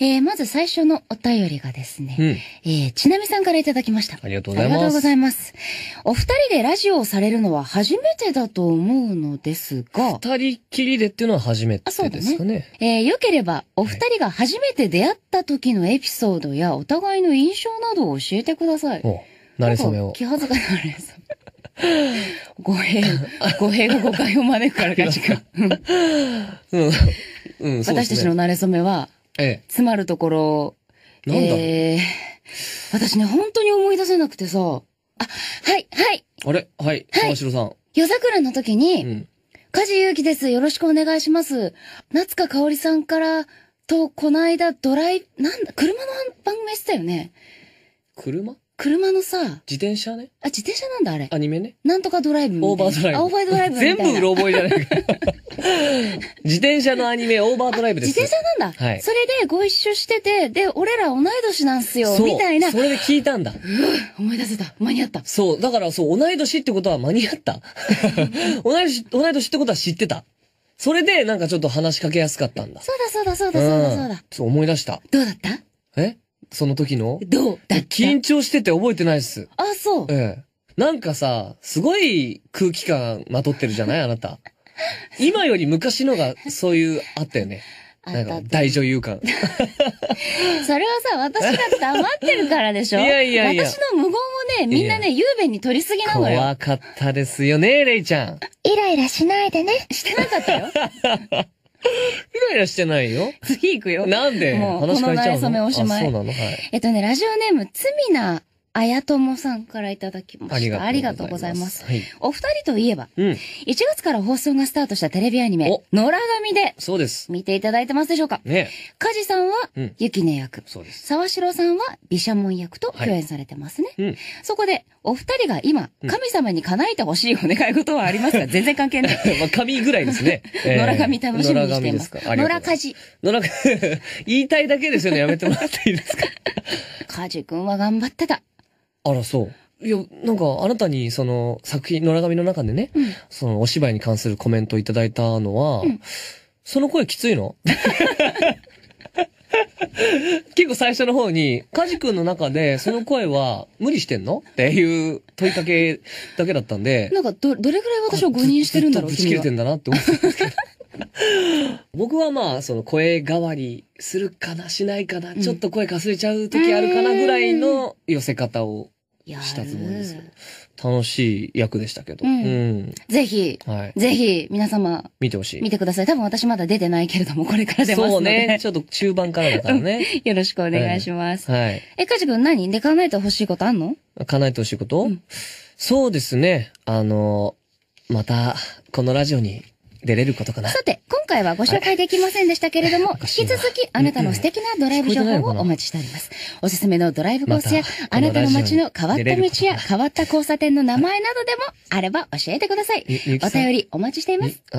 えー、まず最初のお便りがですね、うん、えー、ちなみさんからいただきました。ありがとうございます。ありがとうございます。お二人でラジオをされるのは初めてだと思うのですが、二人きりでっていうのは初めてですかね。そうねえー、よければ、お二人が初めて出会った時のエピソードや、お互いの印象などを教えてください。おなれそめを。気恥ずかしいなれそめ。語弊、語弊が誤解を招くからか、うん、うん、そう、ね、私たちのなれそめは、ええ、詰まるところ、なんだえー、私ね、本当に思い出せなくてさ、あ、はい、はい。あれはい、し城さん。夜桜の時に、うん、梶裕貴です。よろしくお願いします。夏香香織さんから、と、この間、ドライ、なんだ、車の番組してたよね。車車のさ、自転車ね。あ、自転車なんだ、あれ。アニメね。なんとかドライブみたいな。オーバードライブ。オーバードライブ全部うろ覚えじゃないか。自転車のアニメ、オーバードライブです。自転車なんだ。はい。それでご一緒してて、で、俺ら同い年なんすよ、みたいな。それで聞いたんだ。う思い出せた。間に合った。そう。だからそう、同い年ってことは間に合った。同い年、同い年ってことは知ってた。それで、なんかちょっと話しかけやすかったんだ。そうだそうだそうだそうだそうだ。そう思い出した。どうだったえその時のどうだった緊張してて覚えてないっす。あ、そう。ええ。なんかさ、すごい空気感まとってるじゃないあなた。今より昔のがそういうあったよね。あなんか大女優感。それはさ、私が黙ってるからでしょいやいやいや私の無言をね、みんなね、雄弁に取りすぎなのよ。怖かったですよね、レイちゃん。イライラしないでね。してなかったよ。イライラしてないよ。次行くよ。なんでもう、話変えちゃうのこの馴れ初めおしまい。そうなのはい。えっとね、ラジオネーム、罪なあやともさんからいただきました。ありがとうございます。ますはい、お二人といえば、うん、1月から放送がスタートしたテレビアニメ、野良神で、そうです。見ていただいてますでしょうかね。じさんは、うん、雪音役。そうです。沢城さんは、毘沙門役と共演されてますね。はいうん、そこで、お二人が今、神様に叶えてほしいお願い事はありますか、全然関係ない。まあ、神ぐらいですね。えー、野良神楽しみにしています。野良梶。野良言いたいだけですよね。やめてもらっていいですか梶君は頑張ってた。あら、そう。いや、なんか、あなたに、その、作品、野良紙の中でね、うん、その、お芝居に関するコメントをいただいたのは、うん、その声きついの 結構最初の方に、カジ君の中で、その声は無理してんのっていう問いかけだけだったんで。なんか、ど、どれぐらい私を誤認してるんだろうぶち切れてんだなって思ったんですけど。僕はまあ、その声変わりするかな、しないかな、うん、ちょっと声かすれちゃう時あるかなぐらいの寄せ方をしたつもりです楽しい役でしたけど。うん。ぜひ、はい、ぜひ、皆様。見てほしい。見てください。多分私まだ出てないけれども、これから出ますのそうね。ちょっと中盤からだからね。よろしくお願いします。はい。え、かじくん何で叶えてほしいことあんの叶えてほしいこと、うん、そうですね。あの、また、このラジオに出れることかな。さて、今回はご紹介できませんでしたけれども、引き続きあなたの素敵なドライブ情報をお待ちしております。おすすめのドライブコースや、あなたの街の変わった道や変わった交差点の名前などでもあれば教えてください。お便りお待ちしています。